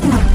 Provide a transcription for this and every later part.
Come on.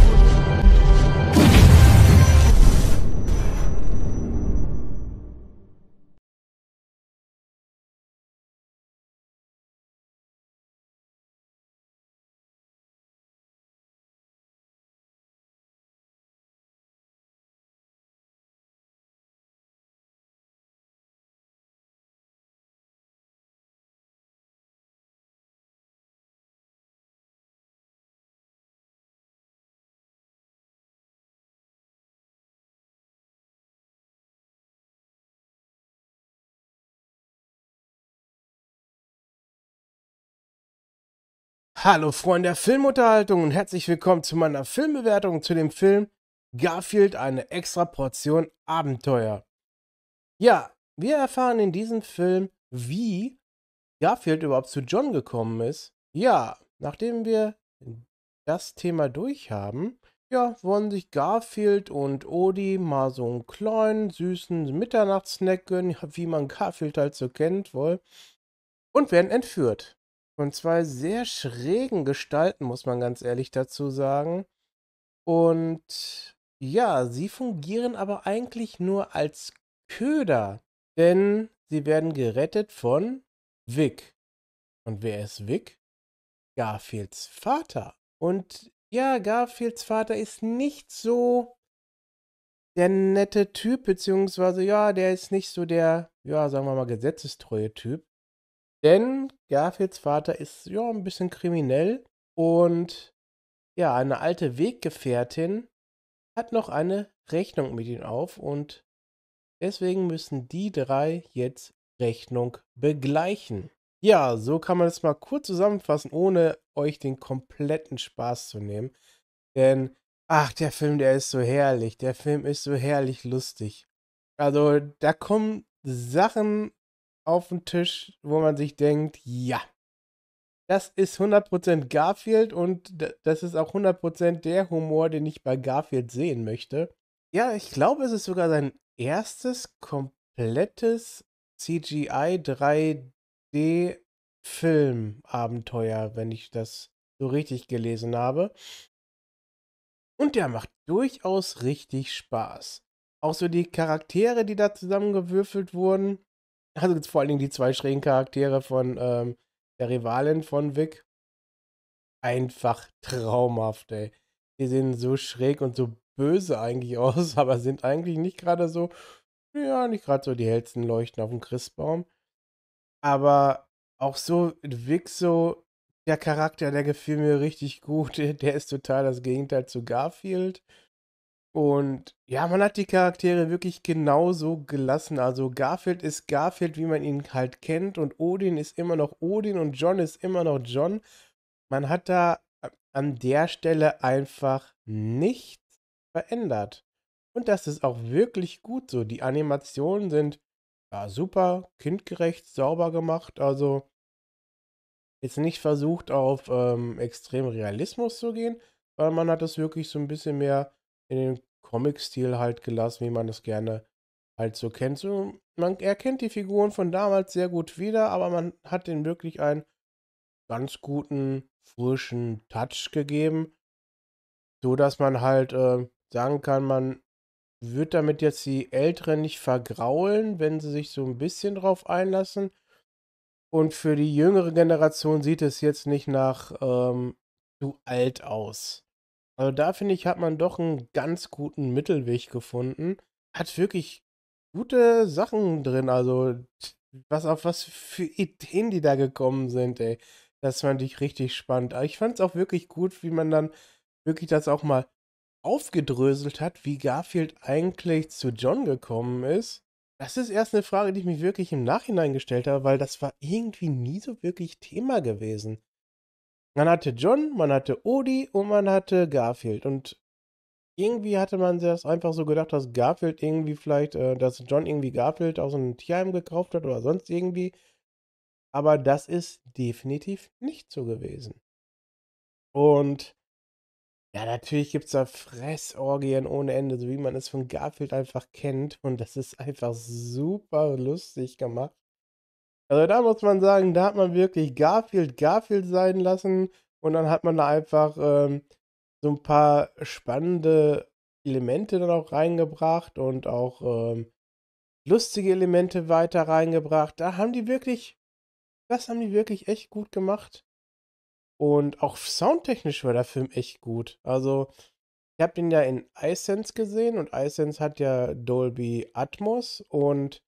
Hallo Freunde der Filmunterhaltung und herzlich willkommen zu meiner Filmbewertung zu dem Film Garfield eine extra Portion Abenteuer. Ja, wir erfahren in diesem Film, wie Garfield überhaupt zu John gekommen ist. Ja, nachdem wir das Thema durch haben, ja, wollen sich Garfield und Odi mal so einen kleinen, süßen Mitternachtssnack gönnen, wie man Garfield halt so kennt wohl, und werden entführt von zwei sehr schrägen Gestalten, muss man ganz ehrlich dazu sagen. Und ja, sie fungieren aber eigentlich nur als Köder, denn sie werden gerettet von Vic. Und wer ist Vic? Garfields Vater. Und ja, Garfields Vater ist nicht so der nette Typ, beziehungsweise ja, der ist nicht so der, ja, sagen wir mal, gesetzestreue Typ. Denn Garfields Vater ist ja ein bisschen kriminell und ja, eine alte Weggefährtin hat noch eine Rechnung mit ihm auf und deswegen müssen die drei jetzt Rechnung begleichen. Ja, so kann man es mal kurz zusammenfassen, ohne euch den kompletten Spaß zu nehmen. Denn, ach, der Film, der ist so herrlich. Der Film ist so herrlich lustig. Also, da kommen Sachen auf den Tisch, wo man sich denkt, ja, das ist 100% Garfield und das ist auch 100% der Humor, den ich bei Garfield sehen möchte. Ja, ich glaube, es ist sogar sein erstes komplettes CGI 3D Filmabenteuer, wenn ich das so richtig gelesen habe. Und der macht durchaus richtig Spaß. Auch so die Charaktere, die da zusammengewürfelt wurden, also jetzt vor allen Dingen die zwei schrägen Charaktere von ähm, der Rivalin von Vic. Einfach traumhaft, ey. Die sehen so schräg und so böse eigentlich aus, aber sind eigentlich nicht gerade so, ja, nicht gerade so die hellsten Leuchten auf dem Christbaum. Aber auch so, Vic so, der Charakter, der gefiel mir richtig gut. Der ist total das Gegenteil zu Garfield. Und ja, man hat die Charaktere wirklich genauso gelassen. Also Garfield ist Garfield, wie man ihn halt kennt. Und Odin ist immer noch Odin und John ist immer noch John. Man hat da äh, an der Stelle einfach nichts verändert. Und das ist auch wirklich gut so. Die Animationen sind ja, super, kindgerecht, sauber gemacht. Also jetzt nicht versucht, auf ähm, extrem Realismus zu gehen, weil man hat das wirklich so ein bisschen mehr in den Comic-Stil halt gelassen, wie man es gerne halt so kennt. So, man erkennt die Figuren von damals sehr gut wieder, aber man hat denen wirklich einen ganz guten, frischen Touch gegeben, so dass man halt äh, sagen kann, man wird damit jetzt die Älteren nicht vergraulen, wenn sie sich so ein bisschen drauf einlassen. Und für die jüngere Generation sieht es jetzt nicht nach ähm, zu alt aus. Also da finde ich, hat man doch einen ganz guten Mittelweg gefunden. Hat wirklich gute Sachen drin. Also was auf was für Ideen die da gekommen sind, ey. Das fand ich richtig spannend. Aber ich fand es auch wirklich gut, wie man dann wirklich das auch mal aufgedröselt hat, wie Garfield eigentlich zu John gekommen ist. Das ist erst eine Frage, die ich mich wirklich im Nachhinein gestellt habe, weil das war irgendwie nie so wirklich Thema gewesen. Man hatte John, man hatte Odi und man hatte Garfield. Und irgendwie hatte man das einfach so gedacht, dass Garfield irgendwie vielleicht, äh, dass John irgendwie Garfield aus einem Tierheim gekauft hat oder sonst irgendwie. Aber das ist definitiv nicht so gewesen. Und ja, natürlich gibt es da Fressorgien ohne Ende, so wie man es von Garfield einfach kennt. Und das ist einfach super lustig gemacht. Also da muss man sagen, da hat man wirklich Garfield Garfield sein lassen und dann hat man da einfach ähm, so ein paar spannende Elemente dann auch reingebracht und auch ähm, lustige Elemente weiter reingebracht. Da haben die wirklich, das haben die wirklich echt gut gemacht. Und auch soundtechnisch war der Film echt gut. Also, ich habe den ja in iSense gesehen und iSense hat ja Dolby Atmos und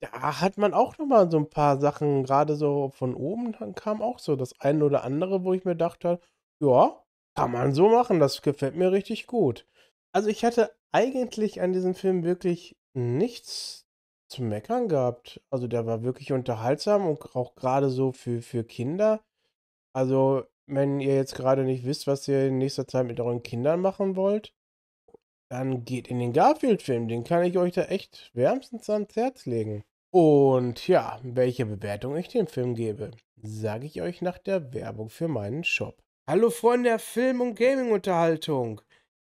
da hat man auch nochmal so ein paar Sachen, gerade so von oben dann kam auch so das eine oder andere, wo ich mir dachte, ja, kann man so machen, das gefällt mir richtig gut. Also ich hatte eigentlich an diesem Film wirklich nichts zu meckern gehabt. Also der war wirklich unterhaltsam und auch gerade so für, für Kinder. Also wenn ihr jetzt gerade nicht wisst, was ihr in nächster Zeit mit euren Kindern machen wollt, dann geht in den Garfield-Film. Den kann ich euch da echt wärmstens ans Herz legen. Und ja, welche Bewertung ich dem Film gebe, sage ich euch nach der Werbung für meinen Shop. Hallo Freunde der Film- und Gaming-Unterhaltung.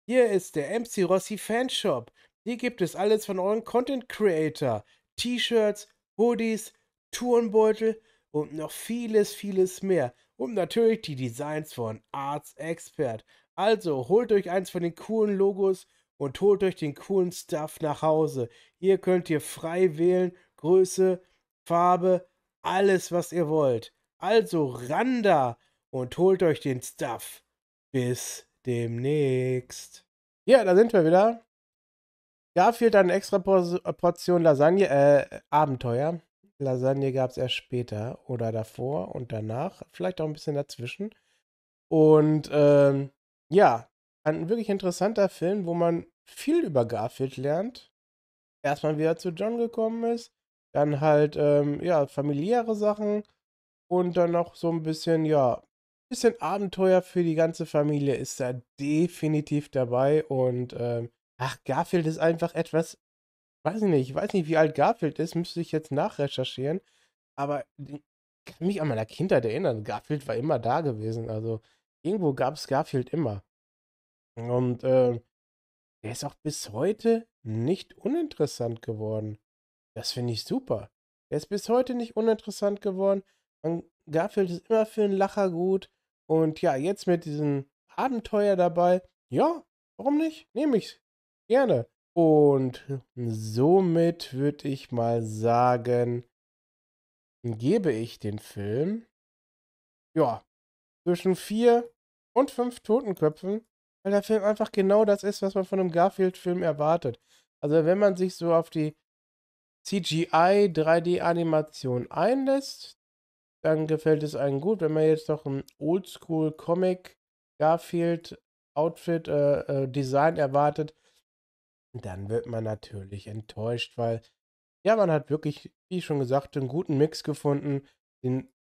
Hier ist der MC Rossi Fanshop. Hier gibt es alles von euren Content Creator. T-Shirts, Hoodies, Turnbeutel und noch vieles, vieles mehr. Und natürlich die Designs von Arts Expert. Also holt euch eins von den coolen Logos und holt euch den coolen Stuff nach Hause. Hier könnt ihr frei wählen, Größe, Farbe, alles, was ihr wollt. Also ran da und holt euch den Stuff. Bis demnächst. Ja, da sind wir wieder. Da fehlt eine extra Portion Lasagne, äh, Abenteuer. Lasagne gab es erst später oder davor und danach, vielleicht auch ein bisschen dazwischen. Und ähm, ja, ein wirklich interessanter Film, wo man viel über Garfield lernt. Erstmal wieder zu John gekommen ist, dann halt, ähm, ja, familiäre Sachen und dann noch so ein bisschen, ja, bisschen Abenteuer für die ganze Familie ist da definitiv dabei und, ähm, ach, Garfield ist einfach etwas, weiß ich nicht, ich weiß nicht, wie alt Garfield ist, müsste ich jetzt nachrecherchieren, aber ich kann mich an meiner Kindheit erinnern, Garfield war immer da gewesen, also irgendwo gab es Garfield immer. Und äh, der ist auch bis heute nicht uninteressant geworden. Das finde ich super. Er ist bis heute nicht uninteressant geworden. Man, Garfield ist immer für einen Lacher gut. Und ja, jetzt mit diesem Abenteuer dabei. Ja, warum nicht? Nehme ich gerne. Und somit würde ich mal sagen, gebe ich den Film, ja, zwischen vier und fünf Totenköpfen weil der Film einfach genau das ist, was man von einem Garfield-Film erwartet. Also wenn man sich so auf die CGI 3D-Animation einlässt, dann gefällt es einem gut. Wenn man jetzt noch ein Oldschool-Comic Garfield Outfit äh, äh, Design erwartet, dann wird man natürlich enttäuscht, weil ja, man hat wirklich, wie schon gesagt, einen guten Mix gefunden, den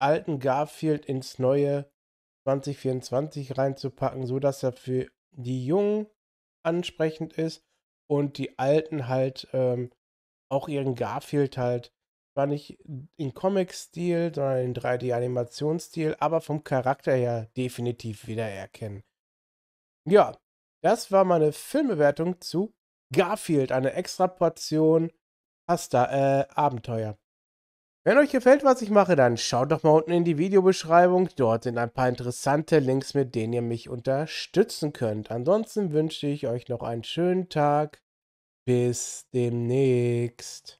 alten Garfield ins neue 2024 reinzupacken, so dass er für die Jungen ansprechend ist und die Alten halt ähm, auch ihren Garfield halt war nicht in Comic-Stil, sondern in 3D-Animationsstil, aber vom Charakter her definitiv wiedererkennen. Ja, das war meine Filmbewertung zu Garfield, eine extra Portion Pasta, äh, Abenteuer. Wenn euch gefällt, was ich mache, dann schaut doch mal unten in die Videobeschreibung. Dort sind ein paar interessante Links, mit denen ihr mich unterstützen könnt. Ansonsten wünsche ich euch noch einen schönen Tag. Bis demnächst.